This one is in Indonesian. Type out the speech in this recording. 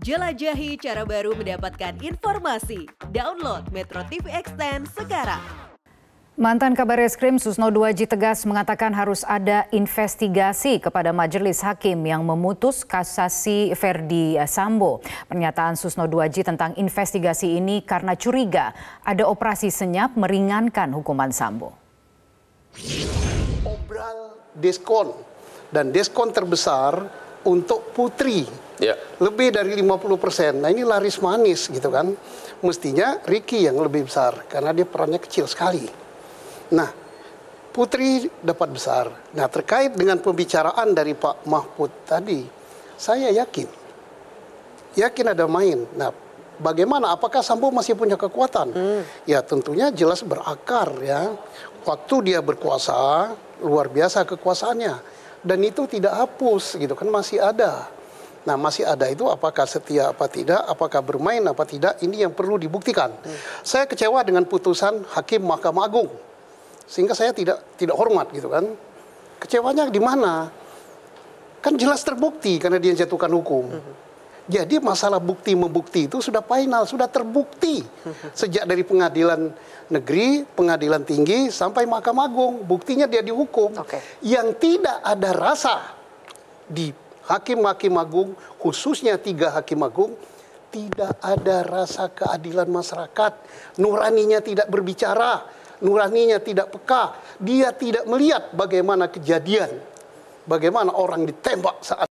Jelajahi cara baru mendapatkan informasi. Download Metro TV Extend sekarang. Mantan kabar eskrim Susno Duaji tegas mengatakan harus ada investigasi kepada majelis hakim yang memutus kasasi Verdi Sambo. Pernyataan Susno Duaji tentang investigasi ini karena curiga ada operasi senyap meringankan hukuman Sambo. Obral diskon dan diskon terbesar untuk putri. Ya. Lebih dari 50%. Nah ini laris manis gitu kan. Mestinya Ricky yang lebih besar karena dia perannya kecil sekali. Nah putri dapat besar. Nah terkait dengan pembicaraan dari Pak Mahfud tadi, saya yakin. Yakin ada main. Nah bagaimana apakah Sambo masih punya kekuatan? Hmm. Ya tentunya jelas berakar ya. Waktu dia berkuasa luar biasa kekuasaannya dan itu tidak hapus gitu kan masih ada. Nah, masih ada itu apakah setia apa tidak, apakah bermain apa tidak, ini yang perlu dibuktikan. Hmm. Saya kecewa dengan putusan hakim Mahkamah Agung. Sehingga saya tidak tidak hormat gitu kan. Kecewanya di mana? Kan jelas terbukti karena dia jatuhkan hukum. Hmm. Jadi masalah bukti membukti itu sudah final, sudah terbukti sejak dari pengadilan negeri, pengadilan tinggi sampai Mahkamah Agung. Buktinya dia dihukum. Okay. Yang tidak ada rasa di hakim-hakim agung, khususnya tiga hakim agung, tidak ada rasa keadilan masyarakat. Nuraninya tidak berbicara, nuraninya tidak peka. Dia tidak melihat bagaimana kejadian, bagaimana orang ditembak saat